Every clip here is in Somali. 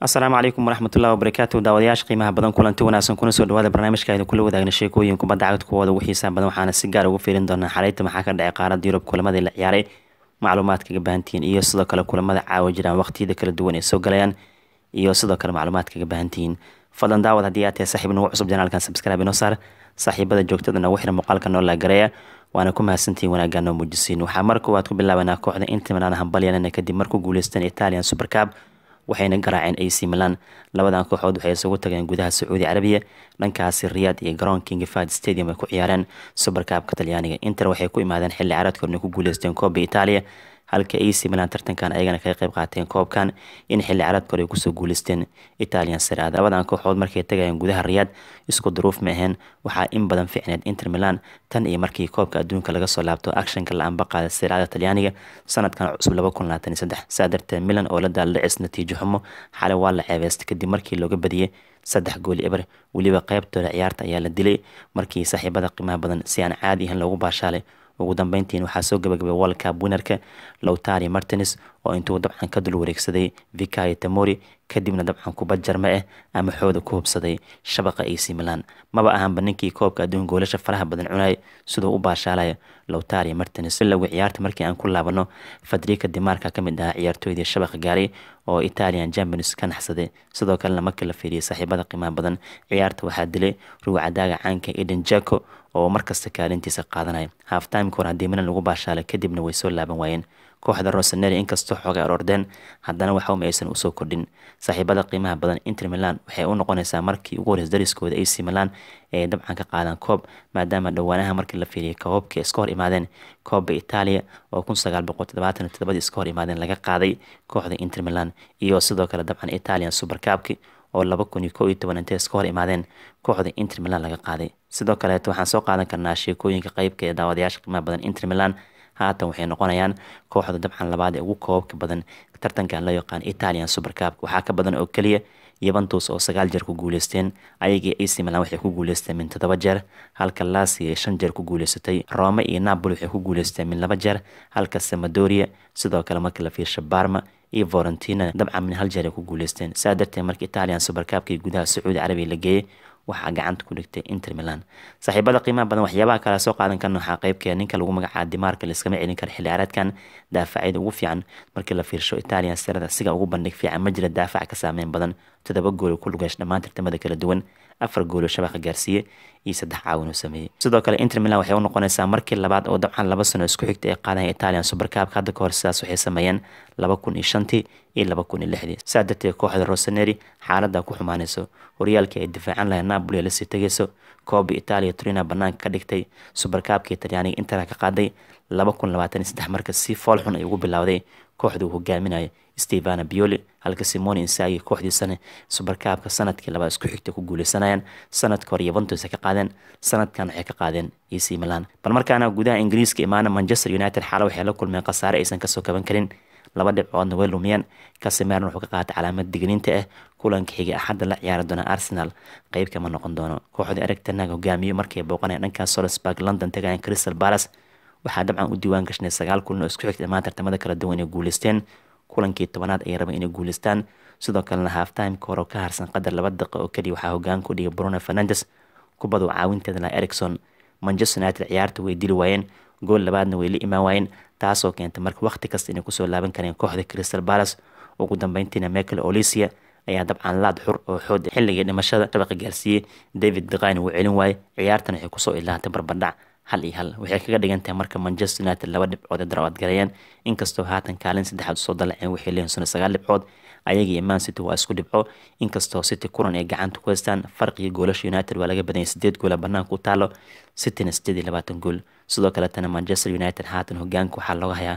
asalaamu calaykum waraxmatullahi wabarakaatu daawadayaasha qiimaha badan kulanti wanaagsan kuna soo dhawaada barnaamijka aynu kula wadaagna sheekooyin kubadda cagta kuwooda ugu xiisaa badan waxaana si gaar ah uga fiirin doonaa xalayta maxaa ka dhacay qaaradda yurub kulamadii la ciyaaray macluumaadkaga baahantihiin iyo sidoo kale kulamada caawa jiraan waqtiyada kala duwan ay soo galayaan iyo sidoo kale macluumaadkaga baahantihiin fadlan daawad haddii aad tahay saaxiib nagu cusub janaalkan subscribe inoo saar saaxiibada joogtada nagu muuqaalka noo laagareeya waana ku mahadsantihiin wanaaggaan muujisiin waxaa mar koowaad ku bilaabanaa kooxda intimanaan hambalyanana kadib markuu guuleysteen italian supercab waxayna garaaceen ac milan labadan kooxood waxay isugu tageen gudaha sacuudi carabiya dhankaasi riyaad iyo garoonka ingifad stadium ay ku ciyaareen subarkaabka talyaaniga inter waxay ku imaadeen xilli caraadkoodna ku guuleysteen cooba italia halka ac milan tartankan ayagana kaga qayb qaateen koobkan in xilli caraadka ay kusoo guuleysteen italian seraad labadan kooxood markay tagayeen gudaha rayaad isku duruuf ma aheen waxaa in badan ficneed inter milan tan iyo markii koobka adduunka laga soo laabto actionka la anbaqaada seraada talyaaniga sanadkan cusub saa darteed milan oo la daaldhicis natiijo xumo xale waa la ceebeysta kadib markii looga badiyey saddex gool eber weliba qeybtooda ciyaarta ayaa la dilay markii saaxiibada qiimaha badan si aan caadi ahan loogu baashaalay ugu dambeyntiin waxaa soo gabagabay world cup winarka lowtari martins oo intuu dabcan ka dul wareegsaday vikayo tamori kadibna dabcan kubad jarme ah ama xooda ku hubsaday shabaqa ac milan maba ahanba ninkii koobka adduun goolasha faraha badan cunay siduu u baashaalaya lowtari martins ilowga ciyaarta markii aan ku laabano fadrika dimarka ka mid ahaa ciyaartooydii shabaqa gaaray oo italian champions ka naxsaday sidoo kalena markii la fiiriyay saaxiibada qiimaha badan ciyaarta waxaa dilay ruuca caanka eden jako oo markasta kaalintiisa qaadanaya haftimeka hore haddii milan lagu baashaalay kadibna way soo laaban waayeen kooxda roseneri inkastoo xoogay aroordeen haddana waxauma aysan usoo kordhin saaxiibada qiimaha badan inter milan waxay u noqonaysaa markii ugu horeys dariskooda ac milan ee dabcan ka qaadaan koob maadaama dhowaanaha markii la fiiriyay koobabkii iska hor imaadeen kooba itaaliya oo iska hor imaadeen laga qaaday kooxda inter milan iyo sidoo kale dabcan italian supercabki oo laba kun iyo kow iyo toban intay iska hor imaadeen kooxda inter milan laga qaaday sidoo kaleeto waxaan soo qaadan karnaa sheekooyinka qeybka ee daawadayaasha qiimaha badan inter milan haatan waxay noqonayaan kooxda dabcan labaad ee ugu koobabka badan tartankan loo yaqaan italian supercap waxaa ka badan oo keliya yuventus oo sagaal jeer ku guuleysteen ayagii ac milan waxay ku guuleysteen min toddoba jeer halka lasi ay shan jeer ku guuleysatay rome iyo napoli waxay ku guuleysteen min laba jeer halka samadoria sidoo kale markii la fiirsha barma iyo vorentina dabcan hal jeer ay ku guuleysteen saa darteed marka italian suberkaabkii gudaha sacuudi carabiya la geeyey waxaa gacanta ku dhigtay inter milan saaxiibada qiimaha badan waxyaabaha kale soo qaadan karna waxaa qaybkee ninka lagu magacaa dimaarka laiskama celin kara xilli ciyaareedkan daafacyada ugu fiican markii la fiirsho italian sirada siga ugu bandhig fiican ma jira daafac ka saameyn badan todoba gool ku lugeesh dhammaan tartamada kala duwan afar goolo shabaqa gaarsiiye iyo saddex caawin oo sameeyey sidoo kale inter milan waxay u noqonaysaa markii labaad oo dabcan laba sano isku xigta ay qaadaya italian subercabka hadda ka hor sidaas waxay sameeyeen laba kun iyo shantii iyo laba kun iyo lixdii saa darteed kooxda rosaneri xaalada ku xumaanayso horyaalkii ay difaacan lahayd napoli ee lasii tegayso koobi italiya turina banaanka ka dhigtay subercabka italyaniga intera ka qaaday laba kun labaatan iyo saddex marka si foolxun ay ugu bilowday kooxda uu hogaaminayo stevana bioli halka simone insagi kooxdiisana subarkaabka sanadkii labaa isku xigta ku guuleysanayaan sanadka hore yuventus ka qaadeen sanadkan waxay ka qaadeen ac milan bal markaana gudaha ingiriiska imaana manchester united xaala waxay la kulmeen khasaare aysan kasoo kaban karin laba dhibcoodna way lumiyeen kasemeran wuxuu ka qaatay calaamad digniinta ah kulanka xiga axadda la ciyaari doona arsenal qeyb kama noqon doono kooxda erictanaga hogaamiyo markay booqanaya dhankaas solsburg london tagayan crystal balas waxaa dabcan u diiwaan gashnay sagaal kulan oo isku xigta dhammaan tartamada kala duwan ee guuleysteen kulankii tobanaad ayay rabeen inay guuleystaan sidoo kalena halftimeka hore ka harsan qadar laba daqa oo keliya waxaa hoggaan ku dhigay bruno fernandes kubadu caawinteeda ericson manchester united ciyaarta way dili waayeen gool labaadna way la imaan waayeen taasoo keentay marka wakhti kasta inay kusoo laaban kareen kooxda crystal palace ugu dambeyntiina michael olisia ayaa dabcan laad xur oo xooda xilligii dhimashada shabaqa gaarsiiyey david deqine wuu celin waayey ciyaartan waxay kusoo ilaahantay barbardhac hal iyo hal waxay kaga dhigantahay marka manchester united laba dhibcood darawaad gareeyeen inkastoo haatan kaalin saddexaad soo dalaceen waxay leeyihin suna sagaal dhibcood ayaga iyo man city waa isku dhibco inkastoo city kulan ay gacanta ku haystaan farqiga goolasha united waa laga badanyay sideed goola bannaanka u taalo cityna sideed iyo labaatan gool sidoo kaletana manchester united haatan hogaanka waxaa looga hayaa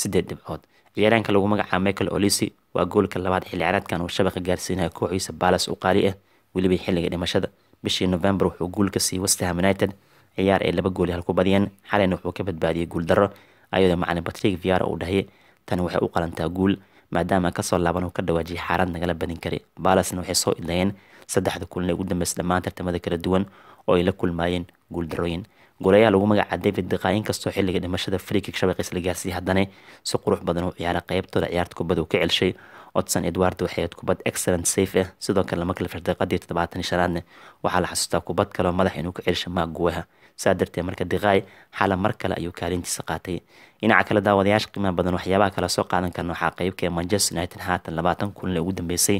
sideed dhibcood ciyaaraanka lagu magacaa michael olisi waa goolka labaad xilli ciyaareedkan uu shabaqa gaarsiinaya kooxiisa balas u qaali ah weliba xilliga dhimashada bishii november wuxuu guul siiyey westham united ciyaar ee laba gooli halku badiyeen xalayna wuxuu ka badbaadiyey guuldaro ayadoo macalin batrik viara uu dhahay tani waxay u qalantaa guul maadaama kasoo laaban uu ka dhawaajiyay xaarad nagala badin kari baalasna waxay soo idlayeen saddexda kulin ee ugu dambaysa dhammaan tartamada kala duwan oo ay la kulmaayeen guuldarooyin goolayaa lagu magaca david diqa inkastoo xilliga dhimashada frikig shabeeqiis la gaarsiiyay haddana si qurux badan uu ciyaara qaybtooda ciyaarta kubadda uu ka celshay codsan eduardo waxay ayd kubad excellent safe ah sidoo kale lama kala firtay qadii toddobaatan shanaadna waxaa la xasuustaa kubad kaleoo madax inuu ku celshama guwaha saa darteed marka diqaay xala mar kale ayuu kaalintiisa qaatay dhinaca kale daawadayaasha qiimaha badan waxyaabaha kala soo qaadan karna waxaa qeybka ee ah manchester united haatan labaatan kulanle ugu dambeysay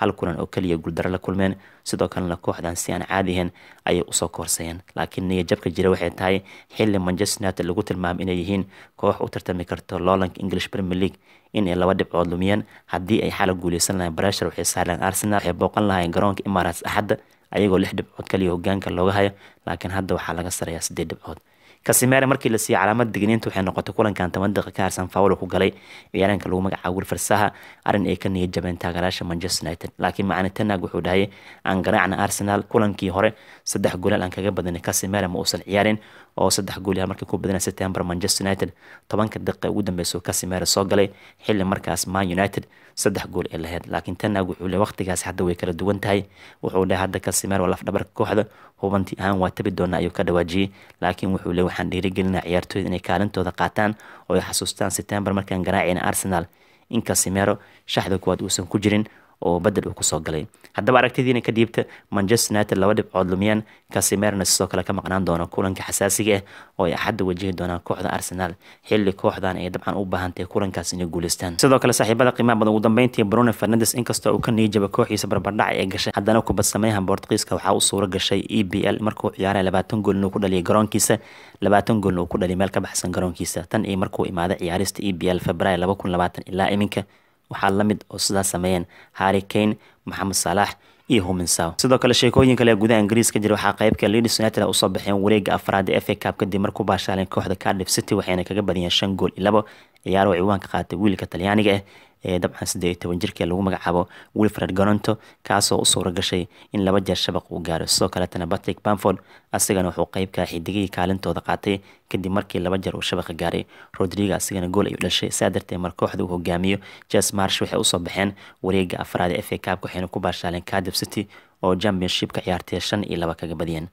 hal kulan oo keliya guuldaro la kulmeen sidoo kalena kooxdan si aan caadihaen ayay usoo koorsayeen laakiin niya jira waxay tahay xili manchester united lagu tilmaamay inay yihiin koox u tartami karto loolanka english premier league inay laba dhibcood lumiyeen haddii ay xala guuleysan lahayn bareshar waxay saareen arsenal waxay booqan lahayn garoonka imaarates axadda ayagoo lix dhibcood kaliya hogaanka looga hayo laakiin hadda waxaa laga sareeyaa sideed dhibcood kasimere markii lasiiye calaamad digniinta waxay noqotay kulankan toban daqiiqa ka harsan faawlo ku galay ciyaaraanka lagu magacaabo wilfarsaha arrin ay ka niyad jabeen taageerayaasha manchester united laakiin macani tenag wuxuu dhahay aan garaacna arsenal kulankii hore saddex golaal aan kaga badanay kasimere ma uusan ciyaarin oo saddex goolyaha markii ku badana City Manchester United tobanka daqiiqo ugu dambeysay Casemiro soo galay xilli markaas Man United saddex gool ay lahayd laakiin tan wuxuu leeyahay waqtigaas hadda way kala duwan tahay wuxuu leeyahay hadda Casemiro laf dhabarka kooxda hubanti ahaan waa tabi doona ayuu ka dhawaajiyay laakiin wuxuu leeyahay waxaan dhiirigelinaa ciyaartooyda inay kaalintooda qaataan oo ay xasuustaan September markaan garaacayna Arsenal in Casemiro shaxda kuwaad uusan ku jirin oo bedel uu kusoo galay haddaba aragtidiina ka dhiibta manchester united laba dhibcood lumiyaan casimerna sidoo kale ka maqnaan doona kulanka xasaasiga ah oo ay axadda wajihi doonaan kooxda arsenaal xilli kooxdan ay dabcan u baahantahay kulankaas inay guuleystaan sidoo kale saaxiibada qiimaha badan ugu dambeyntii bruno fernandes inkastoo uu ka niijaba kooxiisa barbardhaca ee gashay haddana kubad sameeyahan boortqiiska waxaa u suuro gashay e b l markuu ciyaaray labaatan goolna uu ku dhaliyay garoonkiisa labaatan goolna uu ku dhaliyay meel ka baxsan garoonkiisa tan iyo markuu imaaday ciyaarista e b l februaar laba kun labaatan ilaa iminka waxaa la mid oo ah sidaas sameeyeen harry kane maxamed salaax iyo huminsaw sidoo kale sheekooyinka le gudaha ingiriis ka jira waxaa qaybka ah leeds united usoo baxeen wareega afraad ee f a cab kadib markuu baashaaleen kooxda cardif city waxayna kaga badiyeen shan gool iyo labo ciyaar oo ciwaanka qaatay wiilka talyaaniga ah ee dabcan sideed toban jirka lagu magacaabo wilfred goronto kaasoo u suura gashay in laba jeer shabaq uu gaaro sidoo kaleetana batrick bamford asigana wuxuu qeybka xidigihii kaalintooda qaatay kadib markii laba jeer uu shabaqa gaaray rodrigo asigana gool ayuu dhashay saa darteed mar kooxda uu hogaamiyo jes marsh waxay usoo baxeen wareega afraad ee f a caabka waxayna ku baashaaleen cardiff city oo championshipka ciyaartay shan iyo laba kaga badiyeen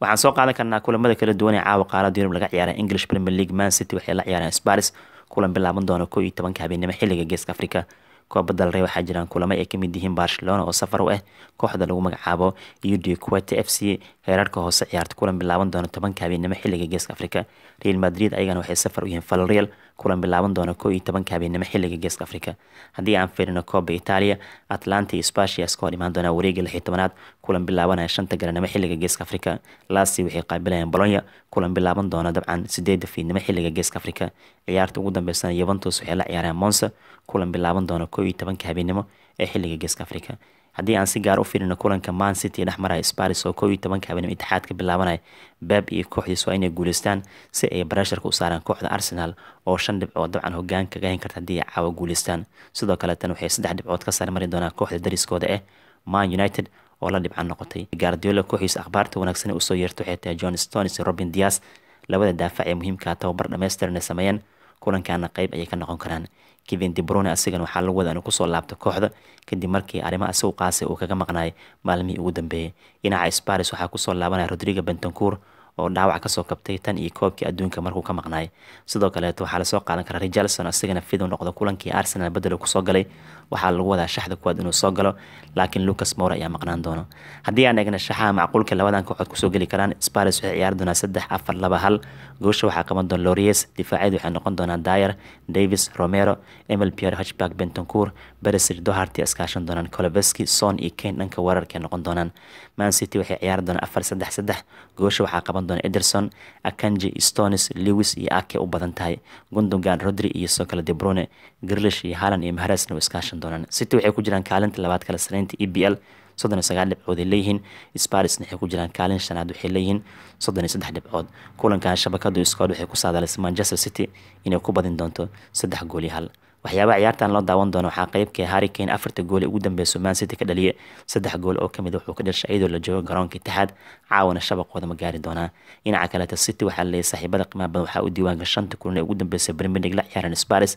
waxaan soo qaadan karnaa kulamada kala duwan ee caawa qaalada yurub laga ciyaaray english premier league man city waxay la ciyaareen sparis kulan bilaaban doona ko iyo tobanka habeenimo xilliga geeska afrika kooba lare waxaa jiraan kulamo ay ka mid yihiin barcelona oo safar u ah kooxda lagu magacaabo u d udequate f c heerarka hoose ciyaarta kulan bilaaban doona tobanka habeenimo xiliga geeska afrika real madrid ayagana waxay safar u yihiin falorial kulan bilaaban doona koo iyo tobanka habeenimo xiliga geeska afrika haddii aan fiirino kooba italia atlanta iyo spasias ka hor imaan doonaa wareega lix iyo tobanaad kulan bilaabanaya shanta garanimo xiliga geeska afrika lasi waxay qaabilayaan bolonya kulan bilaaban doona dabcan sideeda fiidnimo xiliga geeska afrika ciyaarta ugu dambeysana yuventus waxay la ciyaarayaan monsa kulan bilaaban doona koo iyo tobanka habeenimo ee xiliga geeska afrika haddii aan si gaar u fiirino kulanka man city dhexmaraya sparis oo koow iyo tobanka habeenimo itixaad ka bilaabanaya baab iyo kooxdiisu waa inay guuleystaan si ay baresharka u saaraan kooxda arsenal oo shan dhibcood dabcan hogaanka kahin karta haddii ay caawo guuleystaan sidoo kale tan waxay saddex dhibcood ka saarmari doonaa kooxda dariskooda eh man united oo la dhibcan noqotay gaardiola kooxiisa akhbaarta wanaagsan usoo yeerta waxay tahay john stones robin dias labada daafac ee muhiimka ah, tababar dhammaystiran ay sameeyeen kulankana qeyb ayay ka noqon karaan kevin debrone asigana waxaa lagu wada inuu kusoo laabto kooxda kadib markii arrimo isagu qaasa uu kaga maqnayay maalmihii ugu dambeeyey dhinaca sparis waxaa kusoo laabanaya rodrigo bentancour oo dhaawac kasoo kabtay tan iyo koobkii adduunka markuu ka maqnaayay sidoo kaleeto waxaa lasoo qaadan karaa richardson isagana fid noqdo kulankii arsenal bedelo kusoo galay waxaa lagu wadaa shaxda kuwaad inuu soo galo laakiin lucas moore ayaa maqnaan doono haddii aan eegna shaxaha macquulka labadan kooxood kusoo geli karaan sparis waxay ciyaari doonaa saddex afar laba hal goosha waxaa qaban doona lorias difaacyada waxay noqon doonaan dayer davis romero emil pierre hashbarg bentoncour beresir doharti iskaashan doonaan coloveski son iyo ken dhanka weerarkae noqon doonaan man city waxay ciyaari doonaan afar saddex saddex goosha waxaa qaban doona ederson akanji stonis lewis iyo ake u badan tahay gundogan rodri iyo soo kale debrune grlish iyo halan iyo maharesna way iskaashan doonaan city waxay ku jiraan kaalinta labaad kale sanaynta e b l soddon sagaal dhibcooday leeyihiin sparisna waxay ku jiraan kaalin shanaad waxay leeyihiin soddon iyo saddex dhibcood kulankan shabakadu iskood waxay ku saadalisay manchester city inay ku badin doonto saddex gool iyo hal waxyaabaa ciyaartan loo daawan doono waxaa qeybkee ah harrikane afarta gool ee ugu dambeyso man city ka dhaliye saddex gool oo kamid ah wuxuu ka dhashay iyadoo la joogo garoonka itixaad caawana shabaqooda ma gaari doonaa dhinaca kaleeto city waxaa laleeyahy saaxiibada qiimaha badan waxaa u diiwaanka shanta kulan ee ugu dambeysay premier la ciyaaran sparis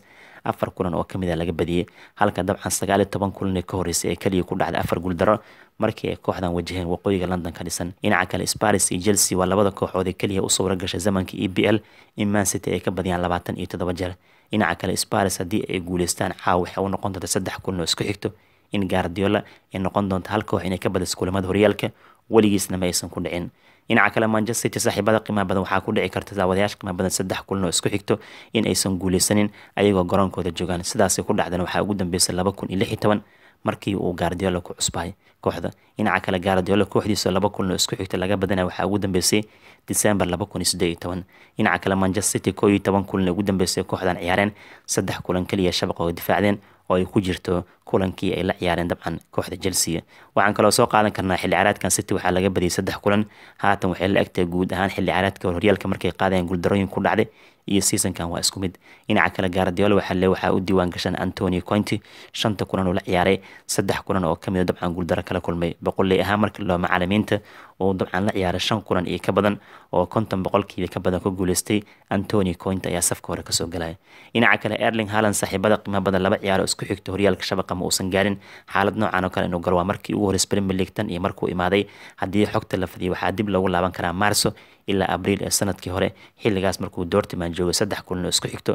afar kulan oo kamid a ah laga badiyey halka dabcan sagaal iyo toban kulan ee ka horeysay ee keliya ku dhacday afar guuldaro markii ay kooxdan wajaheen waqooyiga london ka dhisan dhinaca kale sparis iyo chelsea waa labada kooxood ee keliya u suura gashay zamanka e b l in man city ay ka badiyaan labaatan iyo toddoba jeer dhinaca kale sparis haddii ay guuleystaan caawa waxay u noqon doonta saddex kulan oo isku xigto in gaardiola ay noqon doonta hal koox inay ka badiso kulamada horyaalka weligiisna ma aysan ku dhicin dhinaca kale manchester city saaxiibada qiimaha badan waxaa ku dhici karta daawadayaasha qiimaha badan saddex kulinoo isku xigto in aysan guuleysanin ayagoo garoonkooda joogaan sidaasay ku dhacdeen waxaa ugu dambeysay laba kun iyo lix iyo toban markii uu gaardiolo ku cusbay kooxda dhinaca kale gaardiolo kooxdiisa laba kulinoo isku xigta laga badana waxaa ugu dambeysay december laba kun iyo siddeed iyo toban dhinaca kale manchester city koo iyo toban kulin ugu dambeysay kooxdan ciyaareen saddex kulan keliya shabaq oo difaacdeen oo ay ku jirto kulankii ay la ciyaareen dabcan kooxda chelsea waxaan kaloo soo qaadan karnaa xilli caraadkan city waxaa laga badiyay saddex kulan haatan waxay la egtahay guud ahaan xilli caraadka horyaalka markay qaadayeen guuldarooyin ku dhacday iyo seasonkan waa isku mid dhinaca kale gaardiol waxaale waxaa u diiwaan gashan antoni cointy shanta kulan la ciyaaray saddex kulan oo kamida ah dabcan guuldaro kala kulmay boqoley ahaan marka looma caalamiinta uu dabcan la ciyaaray shan kulan iyo ka badan oo konton boqolkiiba ka badan ku guuleystay antoni coynta ayaa safka hore kasoo galaya dhinaca kale erling halan saaxiibada qiimo badan laba ciyaaro isku xigta horyaalka shabaqa ma uusan gaarin xaalad noocan oo kale inuu galo waa markii ugu horeys premier league iyo markuu imaaday haddii xogta la fadiyay waxaa dib loogu laaban karaa maarso ilaa abriil ee sanadkii hore xilligaas markuu doortiman joogay saddex kulan oo isku xigto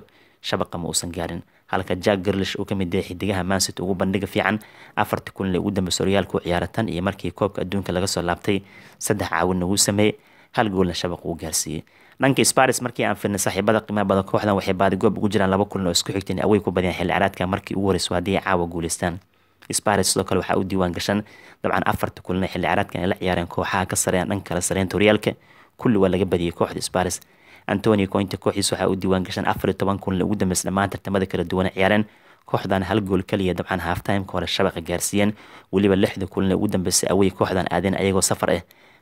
shabaqa ma uusan gaarin halka jack garlish uu kamid yahay xidigaha mansit ugu bandhiga fiican afartii kulinle ugu dambeysay horyaalku ciyaaratan iyo markii koobka adduunka laga soo laabtay saddex caawinna wuu sameeyey hal goolna shabaq uu gaarsiiyey dhanka sparis markii aan fiirnay saaxiibada qiimaha badan kooxdan waxay baadigoob ugu jiraan laba kulin oo isku xigteen away ku badiyaan xilli caraadka markii ugu horeyso haddii ay caawa guuleystaan sparis sidoo kale waxaa u diiwaan gashan dabcan afarta kulin ee xilli caraadka ay la ciyaareen kooxaha ka sareeyan dhanka kala sareynta horyaalka kulli waa laga badiyey kooxda sparis antonio cointe kooxiis waxaa u diiwaan gashan afar toban kun ugu dambeys dhammaan tartamada kala duwan ciyaareen kooxdan hal gool kaliya dabcan haaftimeka hore shabaqa gaarsiiyeen weliba lixda kulanee ugu dambeysay awey kooxdan aadeen ayagoo safar ah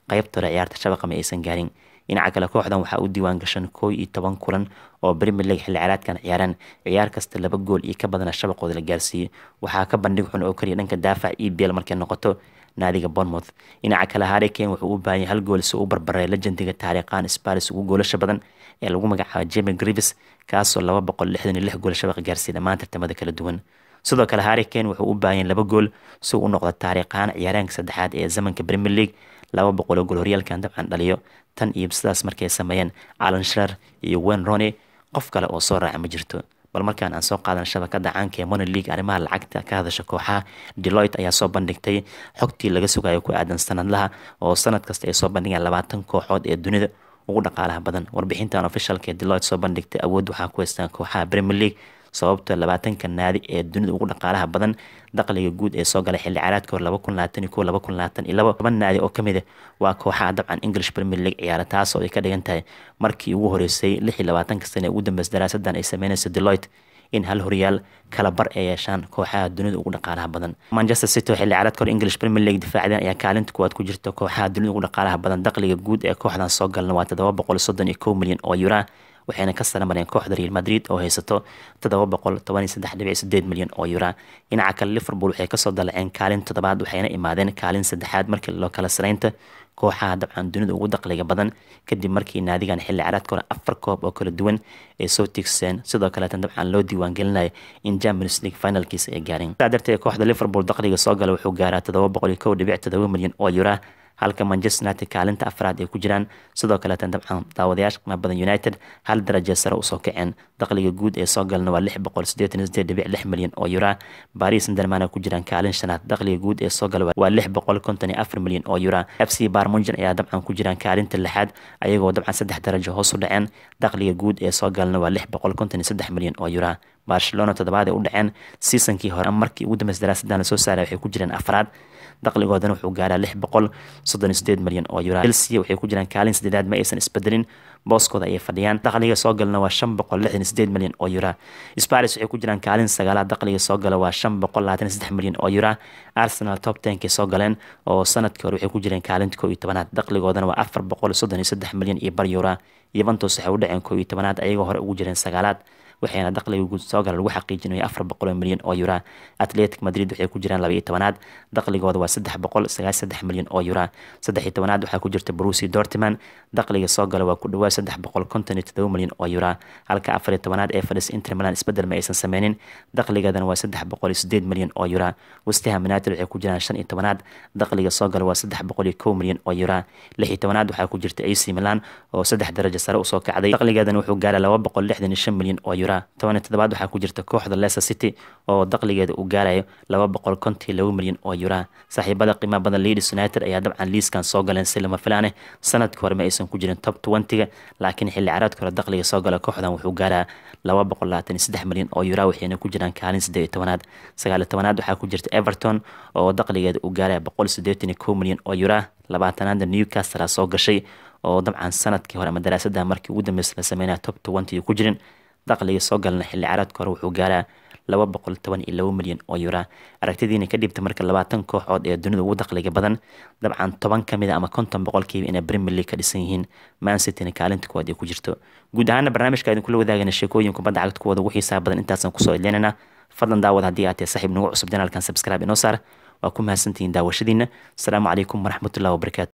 qaybta ciyaarta shabaqa ma aysan gaarin dhinaca kale kooxdan waxaa u diiwaan gashan koo iyo toban kulan oo premier league xilli caraadkan ciyaaraan ciyaar kasta laba gool iyo ka badana shabaqooda la gaarsiiyey waxaa ka bandhig xun oo kaliya dhanka daafac ebl markay noqoto naadiga bonmouth dhinaca kale harriken wuxuu u baahanya hal gool si u barbaray legendiga taariikhan sparis ugu goolasha badan ee lagu magacaabo jemi grivis kaasoo laba boqol lixdan iyo lix gool shabaqa gaarsiiya dhammaan tartamada kala duwan sidoo kale harrikane wuxuu u baahanya laba gool si u noqda taariikhan ciyaaraanka saddexaad ee zamanka premier league laba boqoloo gool horyaalkan dabcan dhaliyo tan iyo sidaas markay sameeyeen alan shrer iyo wen rony qof kale oo soo raaca ma jirto bal markaan aan soo qaadan shabakada caanka ee league arrimaha lacagta ka hadasha kooxaha deloit ayaa soo bandhigtay xogtii laga sugaayo ku aadan sanadlaha oo sanad kasta ay soo bandhigaan labaatan kooxood ee dunida ugu dhaqaalaha badan warbixintan ofishalka ee deloit soo bandhigtay awood waxaa ku haystaan kooxaha premier league sababta labaatanka naadi ee dunida ugu dhaqaalaha badan daqliga guud ee soo galay xilli caraadka hor laba naadi oo kamid a ah, waa kooxaha dabcan english premier league ciyaara taas oo ay ka dhigan tahay markii ugu horeysay labaatanka sane ee ugu dambeysay daraasadan ay sameyneysa deloit in hal horyaal kala bar ay yeeshaan kooxaha dunida ugu dhaqaalaha badan manchester city oo xilli ciyaareedka hore english premier league difaacdeen ayaa kaalinta kuwaad ku jirta kooxaha dunida ugu dhaqaalaha badan daqliga guud ee kooxdan soo galna waa todoba boqol soddon iyo kow milyan oo yura waxayna ka sanamareen kooxda real madrid oo haysato milyan oo yura dhinaca kale liverpool waxay kasoo dalaceen kaalin toddobaad waxayna imaadeen kaalin saddexaad markii loo kala saraynta kooxaha dabcan dunida ugu daqliga badan kadib markii naadigan xilli caraadka hore afar koob oo kala duwan ay soo tigseen sidoo kaleetan dabcan loo diiwaangelinaya in champions league finalkiisa ay gaareen saa darteed kooxda liverpool daqliga soo gala wuxuu gaaraa milyan oo yura halka manchester united kaalinta afraad ay ku jiraan sidoo kaleetan dabcan daawadayaasha qiimaha badan united hal daraja sare usoo kaceen dakhliga guud ee soo galna waa milyan oo yura baris sanderman ku jiraan kaalin shanaad dakhliga guud ee soo gala waa milyan oo yura f c barmungen ayaa dabcan ku jiraan kaalinta lixaad ayagoo dabcan saddex darajo hoos u dhaceen dakhliga guud ee soo galna waa lix milyan oo yura barcelona toddobaad ay u dhaceen seasonkii hore markii ugu dambeysay daraasadan lasoo saaray waxay ku jireen afraad daqligoodana wuxuu gaaraa lix boqol soddon sideed milyan oo euro chelsea waxay ku jiraan kaalin sadeedaad ma aysan isbedelin booskooda ayay fadhiyaan dakhliga soo galana waa shan boqol lixdan sideed milyan oo yura sparis waxay ku jiraan kaalin sagaalaad dakhliga soo gala waa shan boqol labaatan saddex milyan oo yura arsenal top tenkay soo galeen oo sanadkii hore waxay ku jireen kaalin koo iyo tobanaad daqligoodana waa afar boqol soddon iyo saddex milyan iyo bar yura yuventus waxay u dhaceen koo iyo tobanaad ayagoo hore ugu jireen sagaalaad waxaana dakhliga guudsoogal lagu xaqiijinaya afar boqoloo milyan oo yura atletic madrid waxay ku jiraan labaiyo tobanaad dakhligooda waa saddex boqol sagaasaddex milyan oo yuraa saddexiyo tobanaad waxaa ku jirta brusi dortiman dakhliga soo gala waa ku dhowaa saddex boqol konton iyo todoba milyan oo yuraa halka afariyo tobanaad ee fadhis intermilan isbedel ma aysan sameynin dakhligeedana waa saddex boqol iyo sideed milyan oo yuraa westaham united waxay ku jiraan shan iyo tobanaad dakhliga soo gala waa saddex boqol iyo kow milyan oo yuraa lix iyo tobanaad waxaa ku jirta ac milan oo saddex darajo sare usoo kacday dakhligeedana wuxuu gaara laba boqol lixdan iyo shan milyan oo yuraa jiraa tobaniyo toddobaad waxaa ku jirta kooxda leicester city oo daqligeeda uu gaarayo laba boqol kontii laba milyan oo yuraha saaxiibada qiimaha badan leeds united ayaa dabcan liiskan soo galeen si lama filaane eh. sanadkii hore ma aysan ku jirin top twentiga laakiin xilli caraadka hore daqliga soo gala kooxdan wuxuu gaaraa laba boqol labaatan iyo saddex milyan oo yuraha waxayna ku jiraan kaalin siddeed iyo tobanaad sagaal iyo tobanaad waxaa ku jirta everton oo daqligeeda uu gaaraya boqol siddeetan iyo kow milyan oo yuraha labaatanaadna newcastle soo gashay oo dabcan sanadkii hore ama daraasada ah. markii ugu dambeysa la sameynaya top twenty ku jirin daqliga soo galna xilli caraadka hore wuxuu gaaraa laba boqol toban iyo laba milyan oo yuraa aragtidiina ka dhibta marka labaatan kooxood ee dunida ugu daqliga badan dabcan toban ka mid ah ama konton boqolkiiba inay premier league ka dhisan yihiin mansityna kaalinta kuwaad ee ku jirto guud ahaana barnaamijka idin kula wadaagana sheekooyin kubadda cagta kuwooda ugu xiisaha badan intaasan kusoo idlinayna fadlan daawad haddii aad tahay saxiib nagu cusub janaalkan subscribe inoo saar waa ku mahadsantihiin daawashadiina asalaamu calaykum waraxmatullahi wabarakaatu